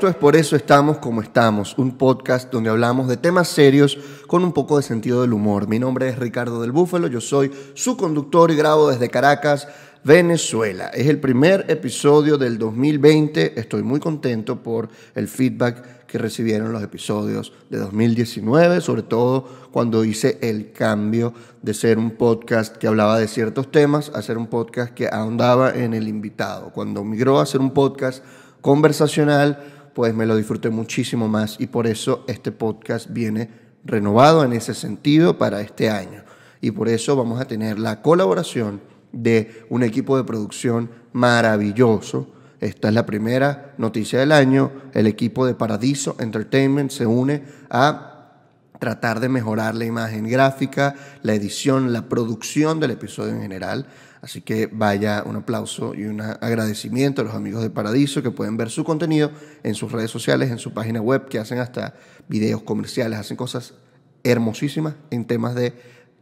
Esto es Por eso estamos como estamos, un podcast donde hablamos de temas serios con un poco de sentido del humor. Mi nombre es Ricardo del Búfalo, yo soy su conductor y grabo desde Caracas, Venezuela. Es el primer episodio del 2020, estoy muy contento por el feedback que recibieron los episodios de 2019, sobre todo cuando hice el cambio de ser un podcast que hablaba de ciertos temas a ser un podcast que ahondaba en el invitado. Cuando migró a ser un podcast conversacional, pues me lo disfruté muchísimo más y por eso este podcast viene renovado en ese sentido para este año. Y por eso vamos a tener la colaboración de un equipo de producción maravilloso. Esta es la primera noticia del año. El equipo de Paradiso Entertainment se une a tratar de mejorar la imagen gráfica, la edición, la producción del episodio en general. Así que vaya un aplauso y un agradecimiento a los amigos de Paradiso que pueden ver su contenido en sus redes sociales, en su página web, que hacen hasta videos comerciales, hacen cosas hermosísimas en temas de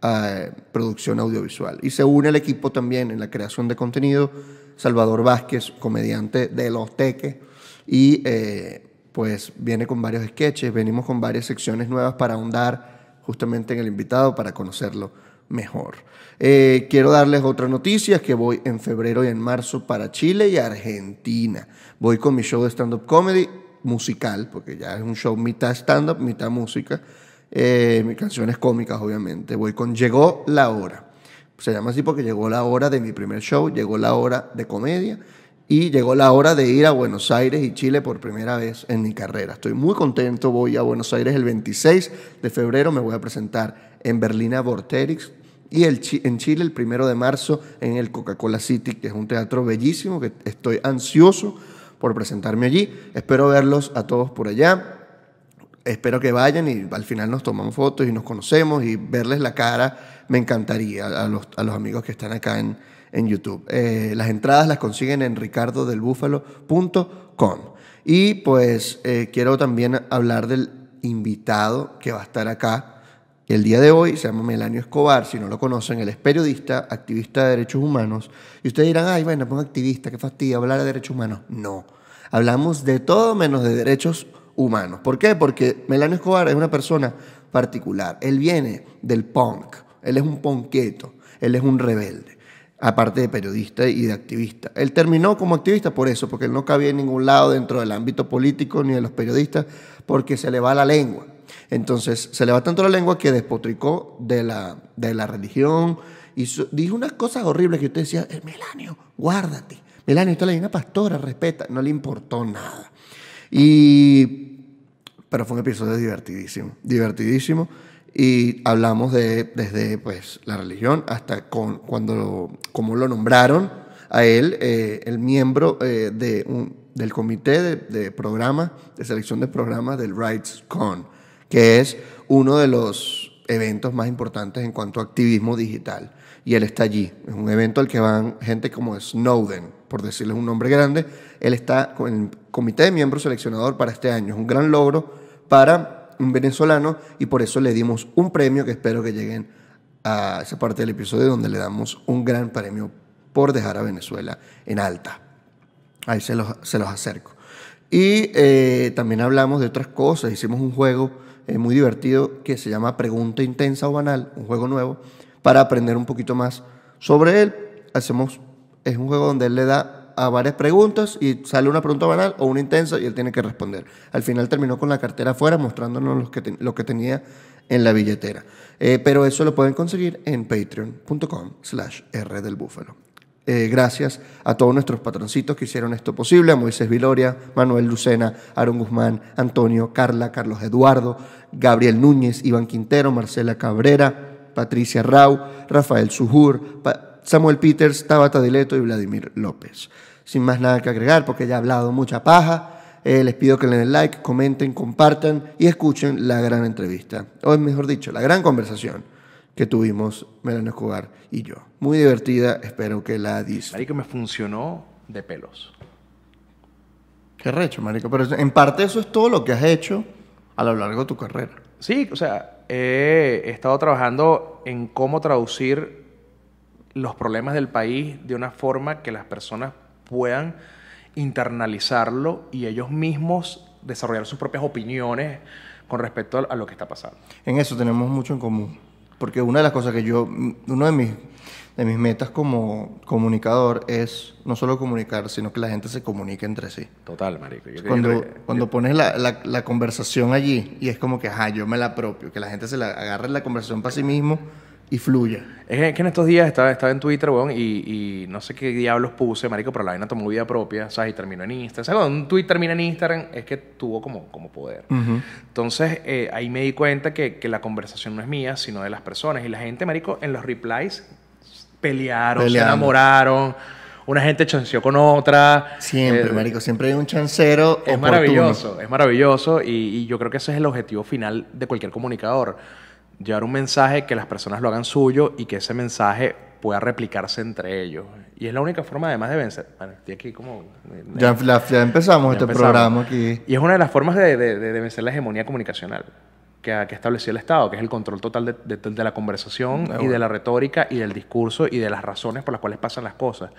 ah, producción audiovisual. Y se une al equipo también en la creación de contenido Salvador Vázquez, comediante de Los Teques, y eh, pues viene con varios sketches, venimos con varias secciones nuevas para ahondar justamente en el invitado, para conocerlo mejor. Eh, quiero darles otras noticias que voy en febrero y en marzo para Chile y Argentina. Voy con mi show de stand-up comedy musical, porque ya es un show mitad stand-up, mitad música. Eh, mis canciones cómicas, obviamente. Voy con Llegó la hora. Se llama así porque llegó la hora de mi primer show, llegó la hora de comedia y llegó la hora de ir a Buenos Aires y Chile por primera vez en mi carrera. Estoy muy contento, voy a Buenos Aires el 26 de febrero, me voy a presentar en Berlina Vorterix y en Chile el primero de marzo en el Coca-Cola City, que es un teatro bellísimo, que estoy ansioso por presentarme allí. Espero verlos a todos por allá. Espero que vayan y al final nos tomamos fotos y nos conocemos y verles la cara me encantaría a los amigos que están acá en, en YouTube. Eh, las entradas las consiguen en ricardodelbúfalo.com. Y pues eh, quiero también hablar del invitado que va a estar acá el día de hoy. Se llama Melanio Escobar, si no lo conocen, él es periodista, activista de derechos humanos. Y ustedes dirán, ay, bueno, pues activista, qué fastidio hablar de derechos humanos. No, hablamos de todo menos de derechos humanos. ¿Por qué? Porque Melanio Escobar es una persona particular. Él viene del punk, él es un ponqueto, él es un rebelde aparte de periodista y de activista. Él terminó como activista por eso, porque él no cabía en ningún lado dentro del ámbito político ni de los periodistas, porque se le va la lengua. Entonces, se le va tanto la lengua que despotricó de la, de la religión y dijo unas cosas horribles que usted decía, el eh, Melanio, guárdate. Melanio, usted es una pastora, respeta. No le importó nada. Y, pero fue un episodio divertidísimo, divertidísimo y hablamos de, desde pues, la religión hasta con, cuando como lo nombraron a él, eh, el miembro eh, de del comité de, de de selección de programas del RightsCon, que es uno de los eventos más importantes en cuanto a activismo digital. Y él está allí. Es un evento al que van gente como Snowden, por decirles un nombre grande. Él está con el comité de miembros seleccionador para este año. Es un gran logro para un venezolano, y por eso le dimos un premio que espero que lleguen a esa parte del episodio donde le damos un gran premio por dejar a Venezuela en alta. Ahí se los, se los acerco. Y eh, también hablamos de otras cosas, hicimos un juego eh, muy divertido que se llama Pregunta Intensa o Banal, un juego nuevo, para aprender un poquito más sobre él. Hacemos, es un juego donde él le da a varias preguntas y sale una pregunta banal o una intensa y él tiene que responder. Al final terminó con la cartera afuera mostrándonos lo que, que tenía en la billetera. Eh, pero eso lo pueden conseguir en patreon.com slash R del Búfalo. Eh, gracias a todos nuestros patroncitos que hicieron esto posible, a Moisés Viloria, Manuel Lucena, Aaron Guzmán, Antonio, Carla, Carlos Eduardo, Gabriel Núñez, Iván Quintero, Marcela Cabrera, Patricia Rau, Rafael Sujur, Samuel Peters, Tabata Dileto y Vladimir López. Sin más nada que agregar, porque ya he hablado mucha paja, eh, les pido que le den like, comenten, compartan y escuchen la gran entrevista, o mejor dicho, la gran conversación que tuvimos Melano Escobar y yo. Muy divertida, espero que la disfruten. Marico, me funcionó de pelos. Qué recho, marico. Pero en parte eso es todo lo que has hecho a lo largo de tu carrera. Sí, o sea, he estado trabajando en cómo traducir los problemas del país de una forma que las personas puedan internalizarlo y ellos mismos desarrollar sus propias opiniones con respecto a lo que está pasando. En eso tenemos mucho en común, porque una de las cosas que yo, uno de mis, de mis metas como comunicador es no solo comunicar, sino que la gente se comunique entre sí. Total, marico. cuando, cuando pones la, la, la, conversación allí y es como que, ajá, yo me la apropio, que la gente se la agarre la conversación para sí mismo y fluya. Es que en estos días estaba, estaba en Twitter, weón, y, y, no sé qué diablos puse, marico, pero la vaina tomó vida propia, ¿sabes? Y terminó en Instagram. ¿Sabes? Cuando un tweet termina en Instagram es que tuvo como, como poder. Entonces, eh, ahí me di cuenta que, que, la conversación no es mía, sino de las personas. Y la gente, marico, en los replies pelearon, se enamoraron. Una gente chanceó con otra. Siempre, eh, marico, siempre hay un chancero. Es maravilloso, es maravilloso. Y, y yo creo que ese es el objetivo final de cualquier comunicador llevar un mensaje que las personas lo hagan suyo y que ese mensaje pueda replicarse entre ellos. Y es la única forma, además de vencer. Bueno, estoy aquí como. Ya, empezamos este programa aquí. Y es una de las formas de, vencer la hegemonía comunicacional que, que estableció el Estado, que es el control total de, la conversación y de la retórica y del discurso y de las razones por las cuales pasan las cosas.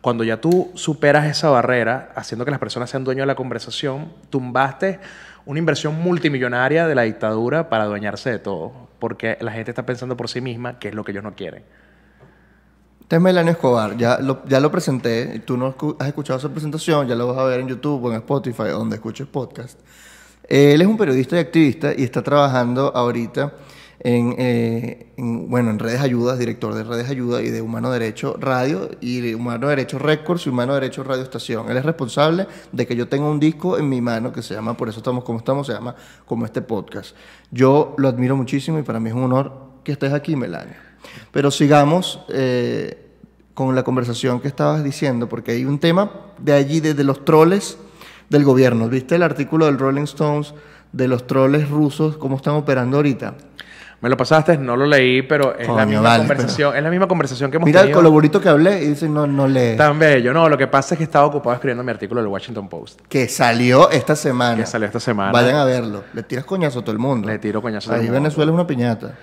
Cuando ya tú superas esa barrera, haciendo que las personas sean dueños de la conversación, tumbaste una inversión multimillonaria de la dictadura para adueñarse de todo, porque la gente está pensando por sí misma qué es lo que ellos no quieren. Este es Escobar, ya lo, presenté, tú no has escuchado su presentación, ya lo vas a ver en YouTube o en Spotify, donde escuches podcast. Él es un periodista y activista y está trabajando ahorita eh, en, bueno, en redes ayudas, director de redes ayuda y de Humano Derecho Radio y de Humano Derecho Records y Humano Derecho Radio Estación. Él es responsable de que yo tenga un disco en mi mano que se llama, por eso estamos como estamos, se llama como este podcast. Yo lo admiro muchísimo y para mí es un honor que estés aquí, Melania. Pero sigamos eh, con la conversación que estabas diciendo, porque hay un tema de allí, desde los troles del gobierno. ¿Viste el artículo del Rolling Stones de los troles rusos, cómo están operando ahorita? Me lo pasaste, no lo leí, pero es la misma conversación, es la misma conversación que hemos tenido. Mira el lo que hablé y dice no, no lee. Tan bello. No, lo que pasa es que estaba ocupado escribiendo mi artículo del Washington Post. Que salió esta semana. Que salió esta semana. Vayan a verlo. Le tiras coñazo a todo el mundo. Le tiro coñazo a todo el mundo. Ahí Venezuela es una piñata.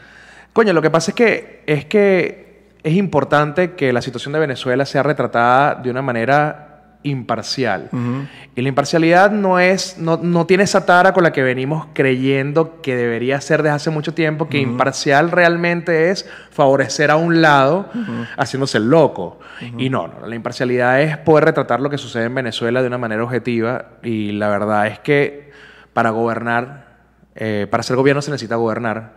Coño, lo que pasa es que, es que es importante que la situación de Venezuela sea retratada de una manera imparcial. Y la imparcialidad no es, no, no, tiene esa tara con la que venimos creyendo que debería ser desde hace mucho tiempo, que imparcial realmente es favorecer a un lado haciéndose loco. Y no, no, la imparcialidad es poder retratar lo que sucede en Venezuela de una manera objetiva y la verdad es que para gobernar eh, para ser gobierno se necesita gobernar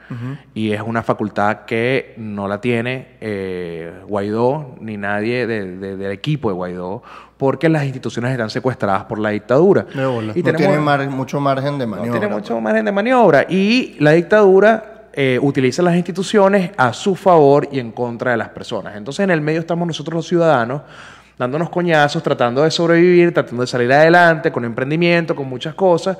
y es una facultad que no la tiene eh, Guaidó ni nadie del equipo de Guaidó porque las instituciones están secuestradas por la dictadura. Y no tiene mucho margen de maniobra. tiene pues. mucho margen de maniobra y la dictadura eh, utiliza las instituciones a su favor y en contra de las personas. Entonces en el medio estamos nosotros los ciudadanos dándonos coñazos, tratando de sobrevivir, tratando de salir adelante con emprendimiento, con muchas cosas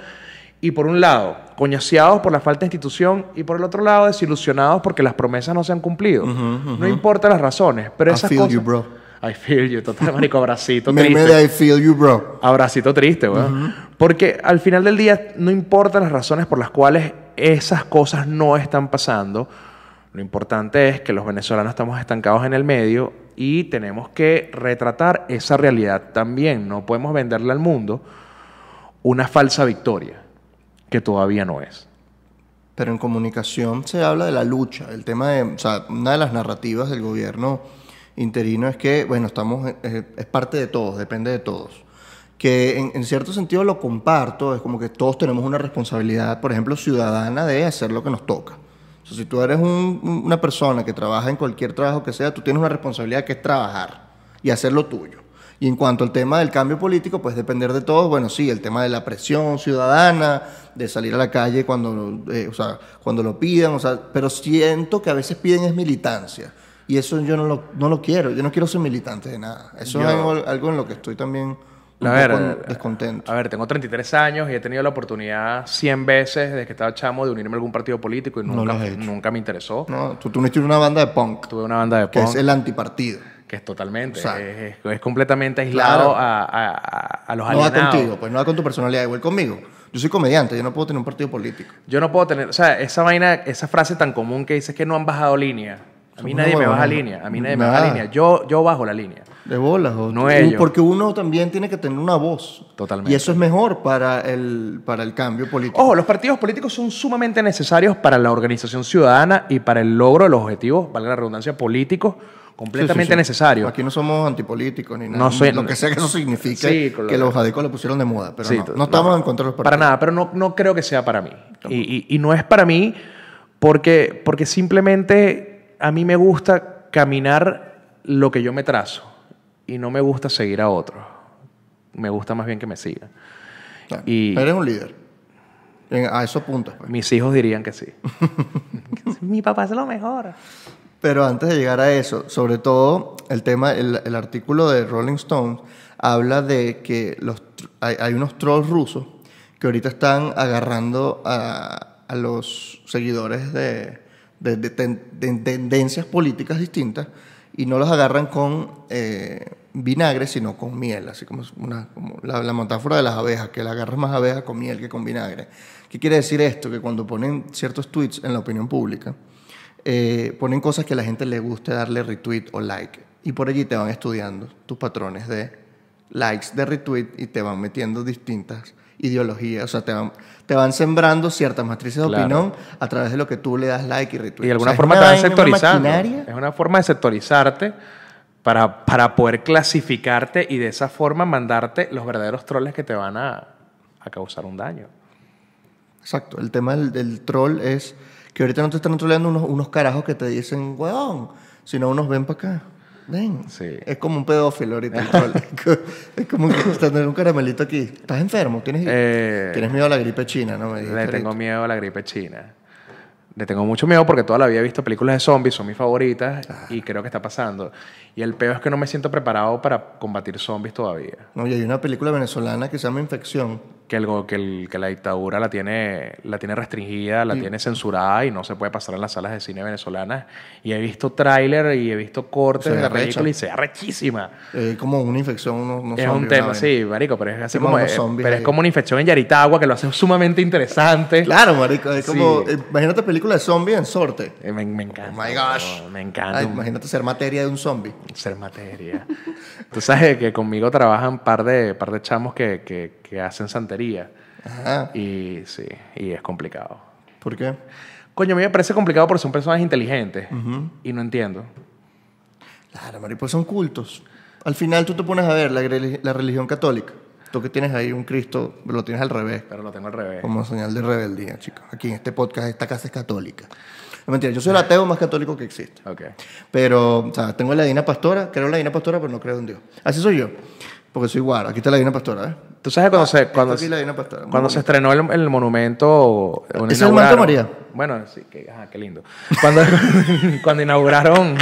y por un lado, coñaseados por la falta de institución y por el otro lado, desilusionados porque las promesas no se han cumplido. No importa las razones, pero esas I feel You, bro. I feel you, total, manico. abracito triste. Me, I feel you, bro. Abracito triste, weón. Porque al final del día, no importa las razones por las cuales esas cosas no están pasando, lo importante es que los venezolanos estamos estancados en el medio y tenemos que retratar esa realidad también. No podemos venderle al mundo una falsa victoria que todavía no es. Pero en comunicación se habla de la lucha, el tema de, o sea, una de las narrativas del gobierno interino es que, bueno, estamos, eh, eh, es, parte de todos, depende de todos. Que en, cierto sentido lo comparto, es como que todos tenemos una responsabilidad, por ejemplo, ciudadana de hacer lo que nos toca. si tú eres una persona que trabaja en cualquier trabajo que sea, tú tienes una responsabilidad que es trabajar y hacer lo tuyo. Y en cuanto al tema del cambio político, pues depender de todo, bueno, sí, el tema de la presión ciudadana, de salir a la calle cuando, eh, o sea, cuando lo pidan, o sea, pero siento que a veces piden es militancia. Y eso yo no lo, no lo quiero, yo no quiero ser militante de nada. Eso es algo, en lo que estoy también un a ver, descontento. A ver, tengo 33 años y he tenido la oportunidad 100 veces desde que estaba chamo de unirme a algún partido político y nunca, nunca me interesó. No, tú, tú no una banda de punk. Tuve una banda de punk. Que es el antipartido que es totalmente, es, completamente aislado a, los alienados. No va contigo, pues no va con tu personalidad, igual conmigo. Yo soy comediante, yo no puedo tener un partido político. Yo no puedo tener, o sea, esa vaina, esa frase tan común que dices que no han bajado línea. A mí nadie me baja línea, a mí nadie me baja línea. Yo, yo bajo la línea. De bolas, o no Porque uno también tiene que tener una voz. Totalmente. Y eso es mejor para el, para el cambio político. Ojo, los partidos políticos son sumamente necesarios para la organización ciudadana y para el logro de los objetivos, valga la redundancia, políticos completamente necesario. Aquí no somos antipolíticos ni nada. No lo que sea que eso signifique que los radicos lo pusieron de moda, no, estamos en contra de los Para nada, pero no, creo que sea para mí. Y, no es para mí porque, porque simplemente a mí me gusta caminar lo que yo me trazo y no me gusta seguir a otro Me gusta más bien que me siga eres un líder. a esos puntos. Pues. Mis hijos dirían que sí. Mi papá es lo mejor. Pero antes de llegar a eso, sobre todo el tema, el, artículo de Rolling Stones habla de que hay, unos trolls rusos que ahorita están agarrando a, los seguidores de, tendencias políticas distintas y no los agarran con eh, vinagre, sino con miel, así como, la, metáfora de las abejas, que la agarras más abejas con miel que con vinagre. ¿Qué quiere decir esto? Que cuando ponen ciertos tweets en la opinión pública, eh, ponen cosas que a la gente le guste darle retweet o like. Y por allí te van estudiando tus patrones de likes, de retweet y te van metiendo distintas ideologías. O sea, te van, te van sembrando ciertas matrices de opinión a través de lo que tú le das like y retweet. Y de alguna forma te van sectorizando. es una forma de sectorizarte. Para, para, poder clasificarte y de esa forma mandarte los verdaderos troles que te van a, causar un daño. Exacto, el tema del troll es que ahorita no te están troleando unos, unos carajos que te dicen, weón, sino unos ven para acá. Ven. Sí. Es como un pedófilo ahorita. es como que tener un caramelito aquí. ¿Estás enfermo? ¿Tienes, eh, ¿Tienes miedo a la gripe china? No me Le tengo miedo a la gripe china le tengo mucho miedo porque toda la vida he visto películas de zombies, son mis favoritas ah. y creo que está pasando. Y el peor es que no me siento preparado para combatir zombies todavía. No, y hay una película venezolana que se llama Infección. Que, algo que, el, que la dictadura la tiene, la tiene restringida, la tiene censurada y no se puede pasar en las salas de cine venezolanas. Y he visto tráiler y he visto cortes de película y se rechísima. Eh, como una infección, no, no Es un tema, sí, marico, pero es como... pero es como una infección en Yaritagua que lo hace sumamente interesante. Claro, marico, es como... Eh, imagínate de zombie en sorte. Eh, me, encanta. Oh my gosh. me encanta. imagínate ser materia de un zombie. Ser materia. Tú sabes que conmigo trabajan par de, par de chamos que, que, que hacen santería. Ajá. Y sí, y es complicado. ¿Por qué? Coño, a mí me parece complicado porque son personas inteligentes y no entiendo. Claro, maripo, son cultos. Al final tú te pones a ver la religión católica que tienes ahí un Cristo, lo tienes al revés. Pero lo tengo al revés. Como señal de rebeldía, chicos. Aquí en este podcast, esta casa es católica. No mentira, yo soy el ateo más católico que existe. Pero, o sea, tengo la Dina Pastora, creo en la Dina Pastora, pero no creo en Dios. Así soy yo, porque soy igual Aquí está la Dina Pastora, ¿eh? ¿Tú sabes cuando se, ah, cuando, se, estrenó el, monumento? Eh, ¿Es el monumento María? Bueno, sí, que, ah, qué lindo. Cuando, cuando inauguraron...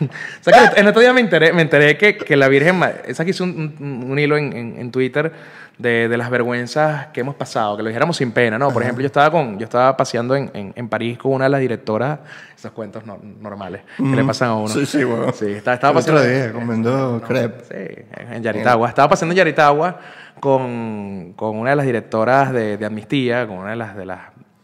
o sea, que otro día me enteré, me enteré que, que la Virgen, esa que hizo un, hilo en, en, Twitter de, de, las vergüenzas que hemos pasado, que lo dijéramos sin pena, ¿no? Por ejemplo, yo estaba con, yo estaba paseando en, en, París con una de las directoras, esos cuentos normales que le pasan a uno. Sí, sí, bueno. Sí, estaba, estaba Otro día, comiendo crepe. Sí, en Yaritagua. Estaba paseando en Yaritagua con, con una de las directoras de, de Amnistía, con una de las, de las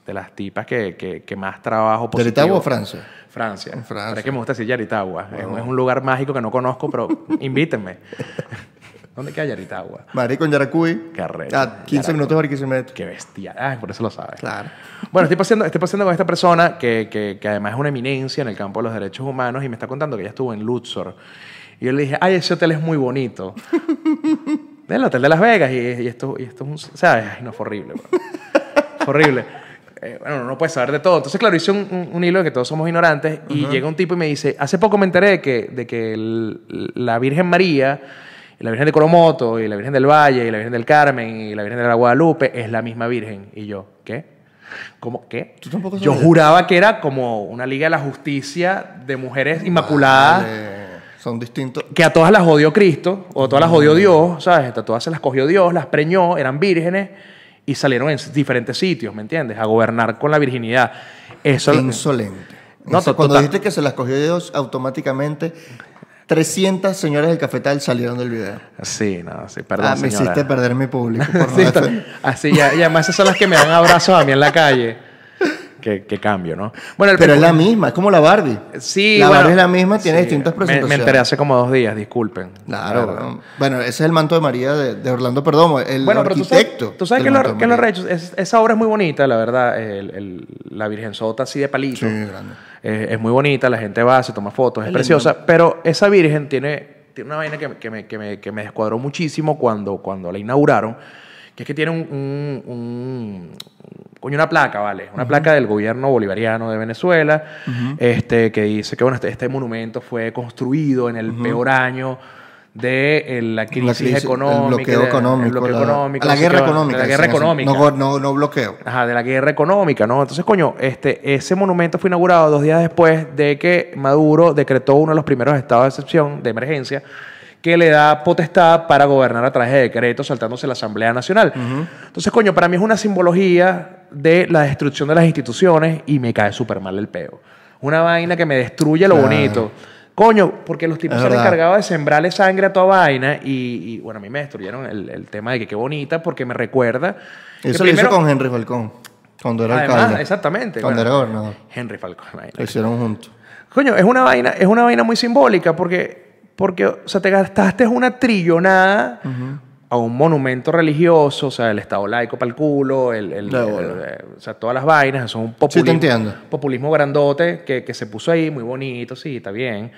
de las tipas que, que, más trabajo positivo. Yaritagua o Francia? Francia. Francia. que me gusta decir Yaritagua. Es, un lugar mágico que no conozco, pero invítenme. ¿Dónde queda Yaritagua? Marico con Yaracuy. Carrera. A 15 minutos de Barquisimeto. Qué bestia. Ah, por eso lo sabes. Claro. Bueno, estoy pasando, estoy pasando con esta persona que, que, además es una eminencia en el campo de los derechos humanos y me está contando que ella estuvo en Luxor. Y yo le dije, ay, ese hotel es muy bonito. el hotel de Las Vegas y, y esto, y esto es un... ¿Sabes? No, fue horrible. Bro. horrible. Eh, bueno, no puede saber de todo. Entonces, claro, hice un, hilo de que todos somos ignorantes y llega un tipo y me dice, hace poco me enteré de que, de que la Virgen María, y la Virgen de Coromoto, y la Virgen del Valle, y la Virgen del Carmen, y la Virgen de la Guadalupe es la misma Virgen. Y yo, ¿qué? ¿Cómo qué? cómo qué yo juraba que era como una Liga de la Justicia de mujeres inmaculadas. Son distintos. Que a todas las odió Cristo, o a todas las odió Dios, ¿sabes? A todas se las cogió Dios, las preñó, eran vírgenes y salieron en diferentes sitios, ¿me entiendes? A gobernar con la virginidad. Eso Insolente. No, cuando dijiste que se las cogió Dios automáticamente, 300 señoras del cafetal salieron del video. Sí, no, sí, ah, perdón. me hiciste perder mi público. así, ah, y además esas son las que me dan abrazos a mí en la calle que, cambio, ¿no? Bueno, Pero es la misma, es como la Barbie. Sí, La Barbie es la misma, tiene distintas presentaciones. Me, enteré hace como dos días, disculpen. Claro, bueno. ese es el manto de María de, Orlando Perdomo, el Bueno, pero tú sabes, que lo, esa obra es muy bonita, la verdad. la Virgen Sota así de palito. es muy bonita, la gente va, se toma fotos, es preciosa. Pero esa Virgen tiene, tiene una vaina que, me- que me, que me- que me descuadró muchísimo cuando, cuando la inauguraron que es que tiene un, coño, una placa, ¿vale? Una placa del gobierno bolivariano de Venezuela, este, que dice que bueno, este, este monumento fue construido en el peor año de eh, la crisis, económica, de, la, guerra económica, de la guerra económica, no, no, bloqueo, ajá, de la guerra económica, ¿no? Entonces, coño, este, ese monumento fue inaugurado dos días después de que Maduro decretó uno de los primeros estados de excepción de emergencia que le da potestad para gobernar a través de decretos saltándose la Asamblea Nacional. Entonces, coño, para mí es una simbología de la destrucción de las instituciones y me cae súper mal el peo. Una vaina que me destruye lo bonito. Coño, porque los tipos se han encargado de sembrarle sangre a toda vaina y, bueno, a mí me destruyeron el, tema de que qué bonita porque me recuerda. Eso lo hizo con Henry Falcón, cuando era Exactamente. Cuando era gobernador. Henry Falcón. Lo hicieron juntos. Coño, es una vaina, es una vaina muy simbólica porque porque o sea, te gastaste una trillonada a un monumento religioso, o sea, el Estado laico para el culo, eh, sea, todas las vainas, es un populismo, grandote que, se puso ahí, muy bonito, sí, está bien.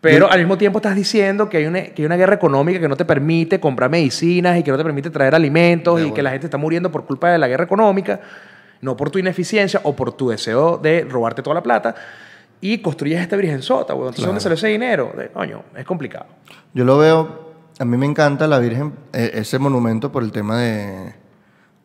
Pero al mismo tiempo estás diciendo que hay, una, guerra económica que no te permite comprar medicinas y que no te permite traer alimentos y que la gente está muriendo por culpa de la guerra económica, no por tu ineficiencia o por tu deseo de robarte toda la plata y construyes esta virgen sota, güey. Entonces, ¿dónde sale ese dinero? De, coño, es complicado. Yo lo veo, a mí me encanta la virgen, eh, ese monumento por el tema de,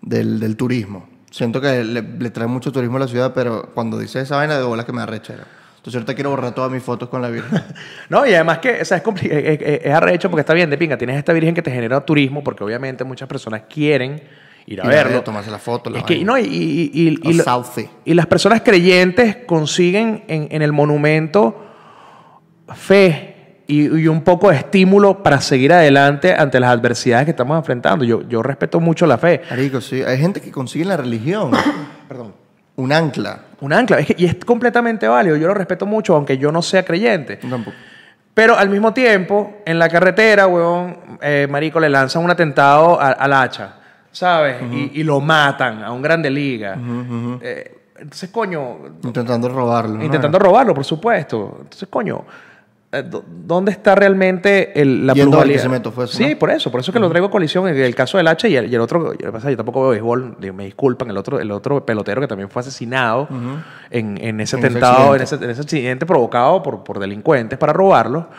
del, turismo. Siento que le, trae mucho turismo a la ciudad, pero cuando dice esa vaina de bolas que me arrechera. Entonces te quiero borrar todas mis fotos con la Virgen. no, y además que esa es, es, es, arrecho porque está bien de pinga. Tienes esta Virgen que te genera turismo porque obviamente muchas personas quieren ir a verlo. tomarse la foto. es no, y, y, las personas creyentes consiguen en, el monumento fe y, un poco de estímulo para seguir adelante ante las adversidades que estamos enfrentando. Yo, yo respeto mucho la fe. Marico, sí. Hay gente que consigue la religión. Perdón un ancla. Un ancla, y es completamente válido, yo lo respeto mucho, aunque yo no sea creyente. Tampoco. Pero al mismo tiempo, en la carretera, weón, eh, Marico le lanzan un atentado al hacha. ¿sabes? y, lo matan a un grande liga. Eh, entonces, coño. Intentando robarlo. Intentando robarlo, por supuesto. Entonces, coño eh, ¿Dónde está realmente el, la sí, por eso, por eso que lo traigo a colisión en el caso del H y el, otro, yo, tampoco veo béisbol, me disculpan, el otro, el otro pelotero que también fue asesinado en, ese atentado, en, ese, accidente provocado por, por delincuentes para robarlo.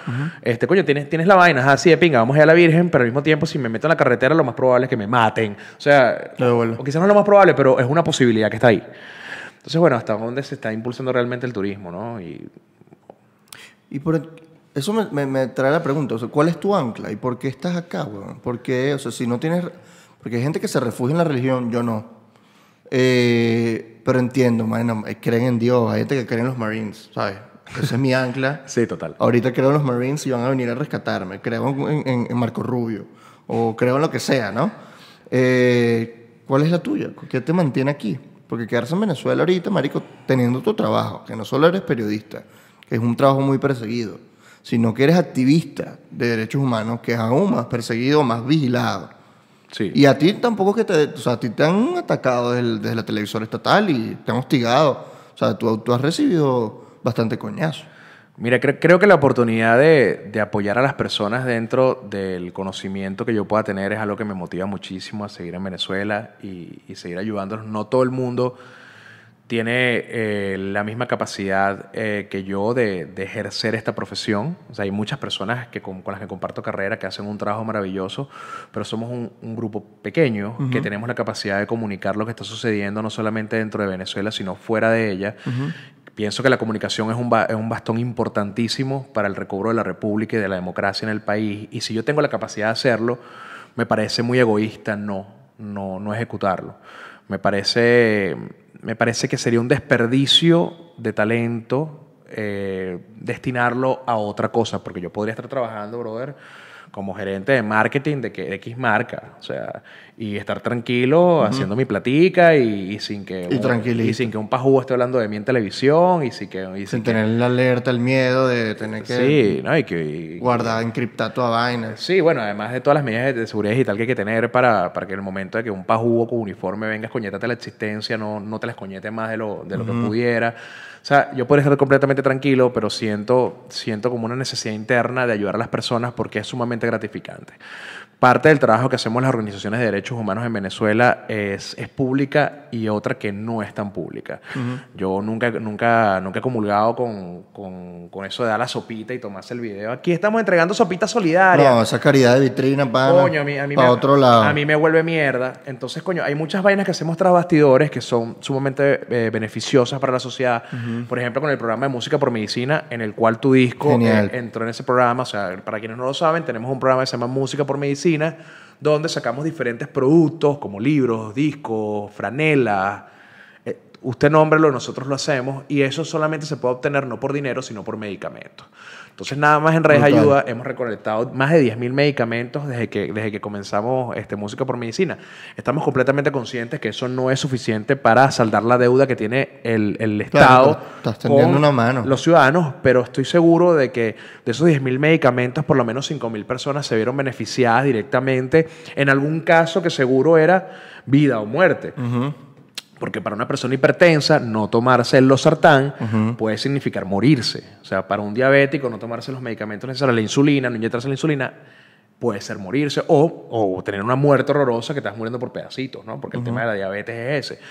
Este, coño, tienes, tienes la vaina, así de pinga, vamos a ir a la Virgen, pero al mismo tiempo, si me meto en la carretera, lo más probable es que me maten. O sea, o quizás no es lo más probable, pero es una posibilidad que está ahí. Entonces, bueno, hasta dónde se está impulsando realmente el turismo, ¿no? Y, y por, eso me, me, trae la pregunta, o sea, ¿cuál es tu ancla y por qué estás acá, ¿Por O sea, si no tienes... Porque hay gente que se refugia en la religión, yo no. Eh, pero entiendo, eh, creen en Dios, hay gente que cree en los Marines, ¿sabes? Ese es mi ancla. sí, total. Ahorita creo en los Marines y van a venir a rescatarme. Creo en, en, Marco Rubio. O creo en lo que sea, ¿no? Eh, ¿Cuál es la tuya? ¿Qué te mantiene aquí? Porque quedarse en Venezuela ahorita, marico, teniendo tu trabajo, que no solo eres periodista, que es un trabajo muy perseguido, sino que eres activista de derechos humanos, que es aún más perseguido, más vigilado. Sí. Y a ti tampoco que te, o sea, a ti te han atacado desde, la televisora estatal y te han hostigado. O sea, tú, tú has recibido bastante coñazo. Mira, creo que la oportunidad de, apoyar a las personas dentro del conocimiento que yo pueda tener es algo que me motiva muchísimo a seguir en Venezuela y, y seguir ayudándolos. No todo el mundo tiene eh, la misma capacidad eh, que yo de, ejercer esta profesión. O sea, hay muchas personas que con, las que comparto carrera que hacen un trabajo maravilloso, pero somos un, grupo pequeño que tenemos la capacidad de comunicar lo que está sucediendo no solamente dentro de Venezuela, sino fuera de ella. Pienso que la comunicación es un, es un bastón importantísimo para el recobro de la República y de la democracia en el país. Y si yo tengo la capacidad de hacerlo, me parece muy egoísta no, no, no ejecutarlo. Me parece me parece que sería un desperdicio de talento eh, destinarlo a otra cosa, porque yo podría estar trabajando, brother como gerente de marketing de que X marca, o sea, y estar tranquilo haciendo mi platica y, sin que un, sin que un pajú esté hablando de mí en televisión y sin que sin, tener la alerta, el miedo de tener que guardar, encriptar toda vaina. Sí, bueno, además de todas las medidas de seguridad digital que hay que tener para, para que en el momento de que un pajú con uniforme venga a la existencia, no, no te las escoñete más de lo, de lo que pudiera. O sea, yo puedo estar completamente tranquilo, pero siento, siento como una necesidad interna de ayudar a las personas porque es sumamente gratificante. Parte del trabajo que hacemos las organizaciones de derechos humanos en Venezuela es, es pública y otra que no es tan pública. Yo nunca, nunca, nunca he comulgado con, con, con, eso de dar la sopita y tomarse el video. Aquí estamos entregando sopita solidaria. No, esa caridad de vitrina para, coño, a mí, me, otro lado. A mí me vuelve mierda. Entonces, coño, hay muchas vainas que hacemos tras bastidores que son sumamente eh, beneficiosas para la sociedad. Por ejemplo, con el programa de música por medicina, en el cual tu disco eh, entró en ese programa. O sea, para quienes no lo saben, tenemos un programa que se llama Música por Medicina donde sacamos diferentes productos como libros, discos, franelas, usted nómbrelo, nosotros lo hacemos y eso solamente se puede obtener no por dinero, sino por medicamentos. Entonces, nada más en Redes Ayuda hemos recolectado más de 10.000 medicamentos desde que, desde que comenzamos este, Música por Medicina. Estamos completamente conscientes que eso no es suficiente para saldar la deuda que tiene el, Estado con una mano. los ciudadanos, pero estoy seguro de que de esos 10.000 medicamentos, por lo menos 5.000 personas se vieron beneficiadas directamente en algún caso que seguro era vida o muerte. Porque para una persona hipertensa, no tomarse el losartán puede significar morirse. O sea, para un diabético, no tomarse los medicamentos necesarios, la insulina, no inyectarse la insulina, puede ser morirse o, o tener una muerte horrorosa que estás muriendo por pedacitos, ¿no? Porque el tema de la diabetes es ese.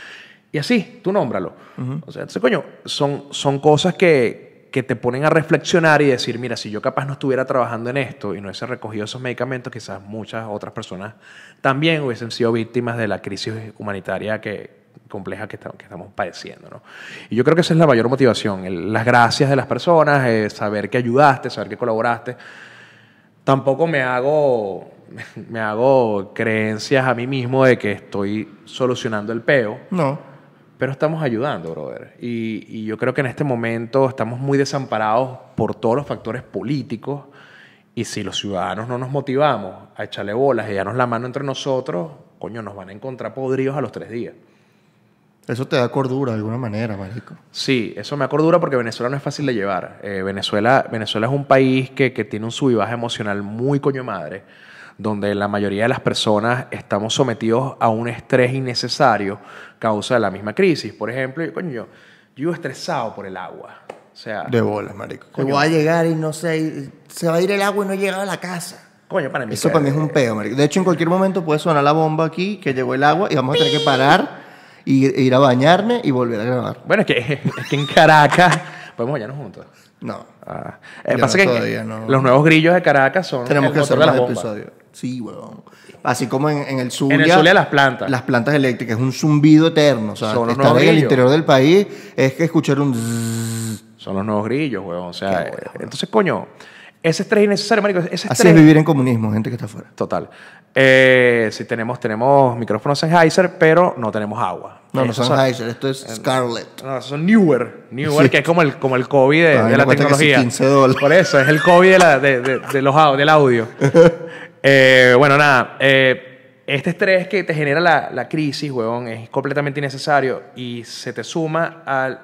Y así, tú nómbralo. O sea, entonces, coño, son, son cosas que, que te ponen a reflexionar y decir, mira, si yo capaz no estuviera trabajando en esto y no hubiese recogido esos medicamentos, quizás muchas otras personas también hubiesen sido víctimas de la crisis humanitaria que, compleja que, estamos padeciendo. ¿no? Y yo creo que esa es la mayor motivación, las gracias de las personas, eh, saber que ayudaste, saber que colaboraste. Tampoco me hago, me hago creencias a mí mismo de que estoy solucionando el peo. No pero estamos ayudando, brother. Y, y, yo creo que en este momento estamos muy desamparados por todos los factores políticos y si los ciudadanos no nos motivamos a echarle bolas y darnos la mano entre nosotros, coño, nos van a encontrar podridos a los tres días. Eso te da cordura de alguna manera, marico. Sí, eso me da cordura porque Venezuela no es fácil de llevar. Eh, Venezuela, Venezuela es un país que, que tiene un subivaje emocional muy coño madre, donde la mayoría de las personas estamos sometidos a un estrés innecesario causa de la misma crisis. Por ejemplo, yo, coño, yo estresado por el agua. O sea, de bolas, marico. Que va a llegar y no sé, se va a ir el agua y no llegado a la casa. Coño, para mí. Eso para mí es un peo, marico. De hecho, en cualquier momento puede sonar la bomba aquí, que llegó el agua y vamos a tener que parar y ir a bañarme y volver a grabar. Bueno, es que, en Caracas podemos bañarnos juntos. No. Ah. Eh, pasa no, que no. los nuevos grillos de Caracas son. Tenemos que hacer más episodios. Sí, weón. Así como en, en el Zulia. En el Zulia las plantas. Las plantas eléctricas. Es un zumbido eterno. O sea, son estar en el interior del país es que escuchar un. Son los nuevos grillos, weón. O sea, entonces, coño. Ese estrés innecesario, marico. Ese estrés... Así es vivir en comunismo, gente que está afuera. Total. Eh, sí, tenemos, tenemos micrófonos Sennheiser, pero no tenemos agua. No, no eh, son Sennheiser, esto es eh, Scarlett. No, son Newer. Newer, que es como el, como el COVID de, la tecnología. Por eso, es el COVID de de, los, del audio. Eh, bueno, nada. este estrés que te genera la, crisis, huevón, es completamente innecesario y se te suma al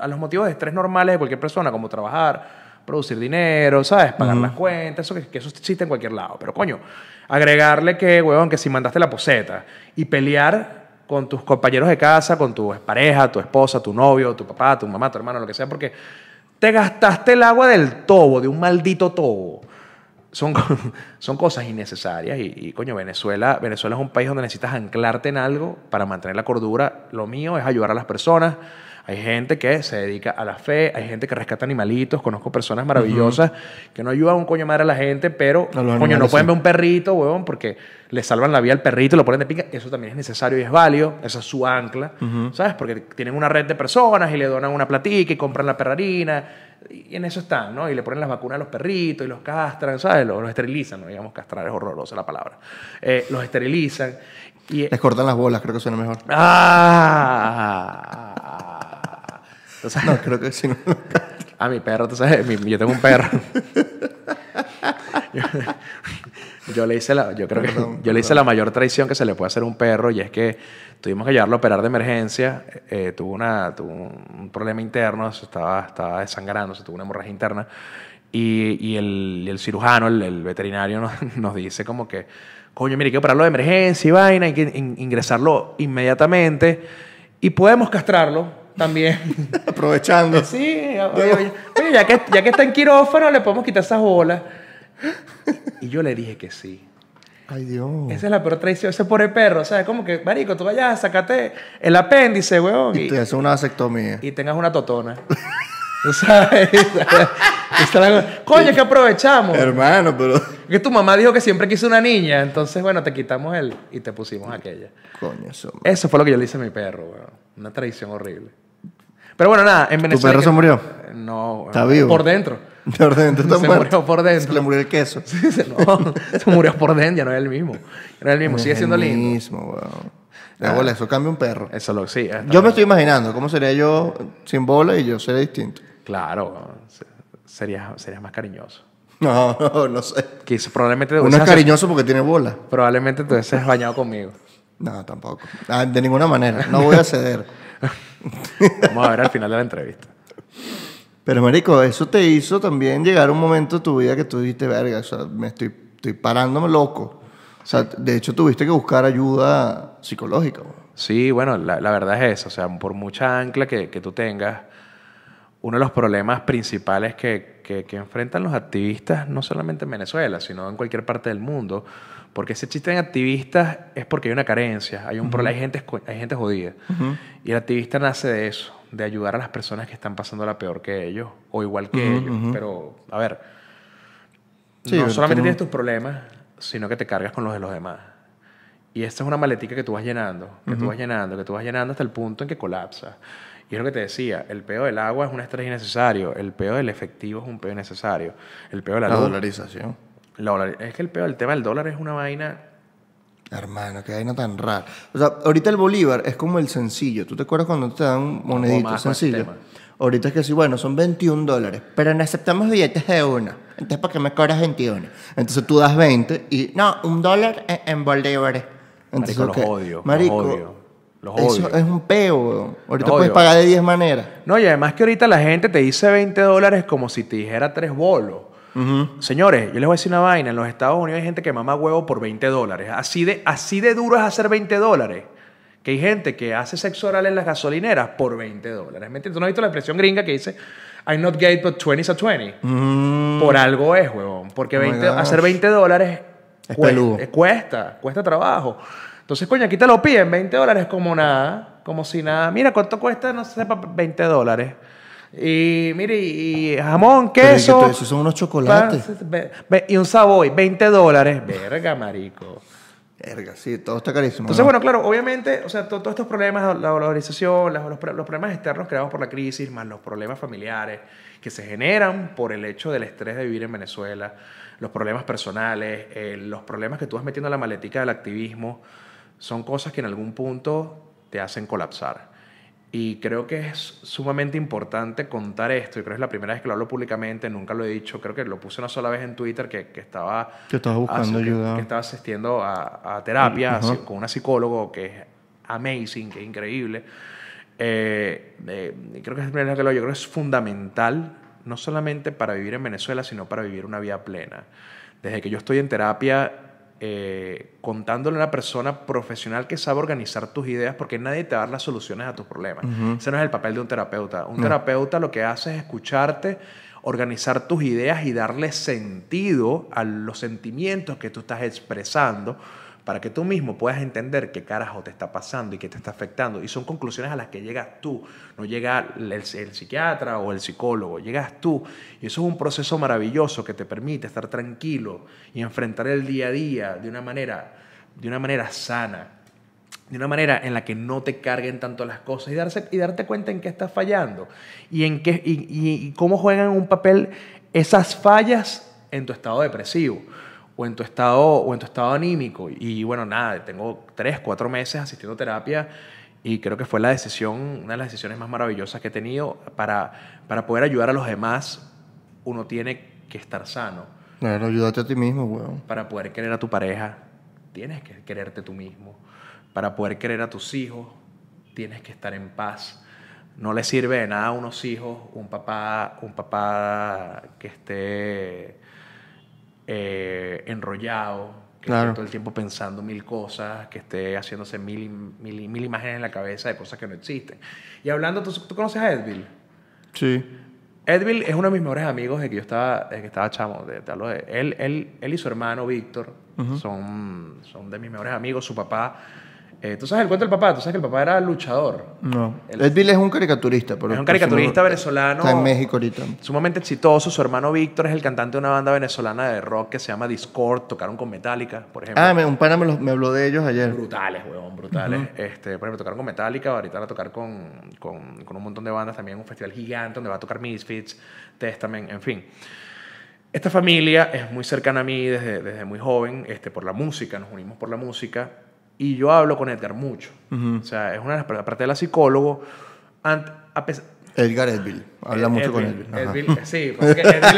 a los motivos de estrés normales de cualquier persona, como trabajar producir dinero, ¿sabes? Pagar las cuentas, eso que, eso existe en cualquier lado. Pero coño, agregarle que, huevón, que si mandaste la poseta y pelear con tus compañeros de casa, con tu pareja, tu esposa, tu novio, tu papá, tu mamá, tu hermano, lo que sea, porque te gastaste el agua del tobo, de un maldito tobo. Son, son cosas innecesarias y, y, coño, Venezuela, Venezuela es un país donde necesitas anclarte en algo para mantener la cordura. Lo mío es ayudar a las personas. Hay gente que se dedica a la fe, hay gente que rescata animalitos, conozco personas maravillosas que no ayudan un coño madre a la gente, pero coño, no pueden ver un perrito, huevón, porque le salvan la vida al perrito, lo ponen de pica. Eso también es necesario y es válido, esa es su ancla, ¿sabes? Porque tienen una red de personas y le donan una platica y compran la perrarina y en eso están, ¿no? Y le ponen las vacunas a los perritos y los castran, ¿sabes? Los, esterilizan, digamos castrar, es horrorosa la palabra. Eh, los esterilizan. Y, Les cortan las bolas, creo que suena mejor. ¡Ah! no, creo que sí. ah, mi perro, tú sabes, yo tengo un perro. yo, le hice la, yo creo que yo le hice la mayor traición que se le puede hacer a un perro y es que tuvimos que llevarlo a operar de emergencia. Eh, eh, tuvo, una, un problema interno, se estaba, estaba desangrando, se tuvo una hemorragia interna. Y, y, el, el, cirujano, el, veterinario, nos, dice como que, coño, mire, hay que operarlo de emergencia y vaina, hay que ingresarlo inmediatamente y podemos castrarlo también. Aprovechando. Sí, ya, que, está en quirófano, le podemos quitar esas bolas. Y yo le dije que sí. Ay, Dios. Esa es la peor traición. Ese el perro. O sea, como que, marico, tú vayas sacate el apéndice, weón. Y, te haces una asectomía. Y tengas una totona. ¿Tú sabes? Coño, que aprovechamos. Hermano, pero... Que tu mamá dijo que siempre quiso una niña. Entonces, bueno, te quitamos él y te pusimos aquella. Coño, eso. Eso fue lo que yo le hice a mi perro, weón. Una traición horrible. Pero bueno, nada, en Venezuela. ¿Tu perro se murió? No, está vivo. Por dentro. Por dentro está se murió por dentro. le murió el queso. se, no, se murió por dentro, ya no es el mismo. no es el mismo, no sigue es siendo el mismo, weón. La ah. bola, eso cambia un perro. Eso lo sí. Yo me estoy imaginando cómo sería yo sin bola y yo sería distinto. Claro, sería, sería más cariñoso. No, no, sé. Que probablemente Uno es cariñoso porque tiene bola. Probablemente tú estés bañado conmigo. No, tampoco. Ah, de ninguna manera. No voy a ceder. Vamos a ver al final de la entrevista. Pero, Marico, eso te hizo también llegar un momento de tu vida que tú dijiste, verga, o sea, me estoy, estoy parándome loco. O sea, de hecho tuviste que buscar ayuda psicológica. Sí, bueno, la, verdad es eso. O sea, por mucha ancla que, que tú tengas, uno de los problemas principales que, que, enfrentan los activistas, no solamente en Venezuela, sino en cualquier parte del mundo, porque ese chiste existen activistas es porque hay una carencia, hay un problema, hay gente, hay gente jodida. Y el activista nace de eso, de ayudar a las personas que están pasando la peor que ellos, o igual que ellos. Pero, a ver, no solamente tienes tus problemas, sino que te cargas con los de los demás. Y esta es una maletica que tú vas llenando, que tú vas llenando, que tú vas llenando hasta el punto en que colapsa. Y es lo que te decía, el peo del agua es un estrés innecesario, el peo del efectivo es un peo innecesario, el peo de la, la dolarización es que el, peor, el tema del dólar es una vaina Hermano, qué vaina tan rara. O sea, ahorita el bolívar es como el sencillo. ¿Tú te acuerdas cuando te dan un monedito sencillo? Ahorita es que sí, bueno, son 21 dólares, pero no aceptamos billetes de una. Entonces, ¿para qué me cobras 21? Entonces tú das 20 y, no, un dólar e-, en, bolívares. Entonces, Marico, odio, Marico, Eso es un peo, Ahorita puedes pagar de 10 maneras. No, y además que ahorita la gente te dice 20 dólares como si te dijera tres bolos. Señores, yo les voy a decir una vaina. En los Estados Unidos hay gente que mama huevo por 20 dólares. Así de, así de duro es hacer 20 dólares. Que hay gente que hace sexo oral en las gasolineras por 20 dólares. ¿Me entiendes? ¿Tú no has visto la expresión gringa que dice I'm not gay, but is a 20? Mm. Por algo es, huevón. Porque oh hacer 20 dólares cuesta, cuesta, cuesta trabajo. Entonces, coño, aquí te lo piden 20 dólares como nada, como si nada. Mira, ¿cuánto cuesta? No sé, 20 dólares. Y mire, y jamón, queso. son unos chocolates. y un saboy, 20 dólares. Verga, marico. Verga, sí, todo está carísimo. Entonces, bueno, claro, obviamente, o sea, todos estos problemas, la valorización, los, problemas externos creados por la crisis, más los problemas familiares que se generan por el hecho del estrés de vivir en Venezuela, los problemas personales, eh, los problemas que tú vas metiendo en la maletica del activismo, son cosas que en algún punto te hacen colapsar. Y creo que es sumamente importante contar esto. Y creo que es la primera vez que lo hablo públicamente, nunca lo he dicho. Creo que lo puse una sola vez en Twitter que, que estaba. Que estaba buscando ayuda. Que, estaba asistiendo a, a terapia con una psicólogo que es amazing, que es increíble. Y eh, eh, creo que es la primera vez que lo Yo creo que es fundamental, no solamente para vivir en Venezuela, sino para vivir una vida plena. Desde que yo estoy en terapia, eh, contándole a una persona profesional que sabe organizar tus ideas porque nadie te va a dar las soluciones a tus problemas. Ese no es el papel de un terapeuta. Un terapeuta lo que hace es escucharte, organizar tus ideas y darle sentido a los sentimientos que tú estás expresando para que tú mismo puedas entender qué carajo te está pasando y qué te está afectando. Y son conclusiones a las que llegas tú, no llega el, psiquiatra o el psicólogo, llegas tú. Y eso es un proceso maravilloso que te permite estar tranquilo y enfrentar el día a día de una manera, de una manera sana, de una manera en la que no te carguen tanto las cosas y, darse, y darte cuenta en qué estás fallando y, en qué, y cómo juegan un papel esas fallas en tu estado depresivo o en tu estado, o en tu estado anímico. Y bueno, nada, tengo tres, cuatro meses asistiendo a terapia y creo que fue la decisión, una de las decisiones más maravillosas que he tenido para, para poder ayudar a los demás. Uno tiene que estar sano. Claro, ayúdate a ti mismo, güey. Para poder querer a tu pareja, tienes que quererte tú mismo. Para poder querer a tus hijos, tienes que estar en paz. No le sirve de nada a unos hijos, un papá, un papá que esté eh, enrollado, que claro. todo el tiempo pensando mil cosas, que esté haciéndose mil, mil, imágenes en la cabeza de cosas que no existen. Y hablando, ¿tú, tú conoces a Edville? Sí. Edville es uno de mis mejores amigos de que yo estaba, que estaba chamo. De, él, y su hermano Víctor son, son de mis mejores amigos. Su papá eh, tú sabes el cuento del papá, tú sabes que el papá era luchador. No. Edville es un caricaturista. Pero es un caricaturista venezolano. Está en México ahorita. Sumamente exitoso. Su hermano Víctor es el cantante de una banda venezolana de rock que se llama Discord. Tocaron con Metallica, por ejemplo. Ah, un pana me, habló de ellos ayer. Brutales, weón, brutales. este, por ejemplo, tocaron con Metallica, ahorita van a tocar con, con, un montón de bandas también, un festival gigante donde va a tocar Misfits, Testament, en fin. Esta familia es muy cercana a mí desde, desde muy joven, este, por la música, nos unimos por la música y yo hablo con Edgar mucho. O sea, es una de las aparte de la psicólogo. a pesar, Edgar Edville. Habla eh, mucho con Edville. Edville eh, sí, porque es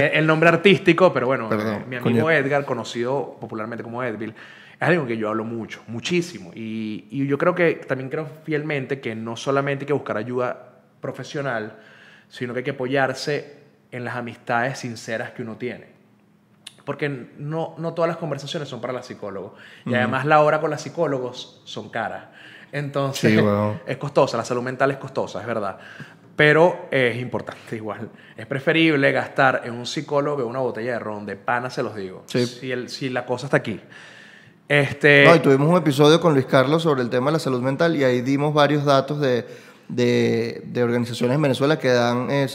eh, el nombre artístico, pero bueno, mi amigo Edgar, conocido popularmente como Edville, es algo que yo hablo mucho, muchísimo. Y, y, yo creo que también creo fielmente que no solamente hay que buscar ayuda profesional, sino que hay que apoyarse en las amistades sinceras que uno tiene porque no, no todas las conversaciones son para la psicólogo. Y además la hora con las psicólogos son caras. Entonces, es costosa, la salud mental es costosa, es verdad. Pero es importante igual. Es preferible gastar en un psicólogo una botella de ron, de pana se los digo. Si, el, si la cosa está aquí. Este... No, y tuvimos un episodio con Luis Carlos sobre el tema de la salud mental y ahí dimos varios datos de de, organizaciones en Venezuela que dan eh,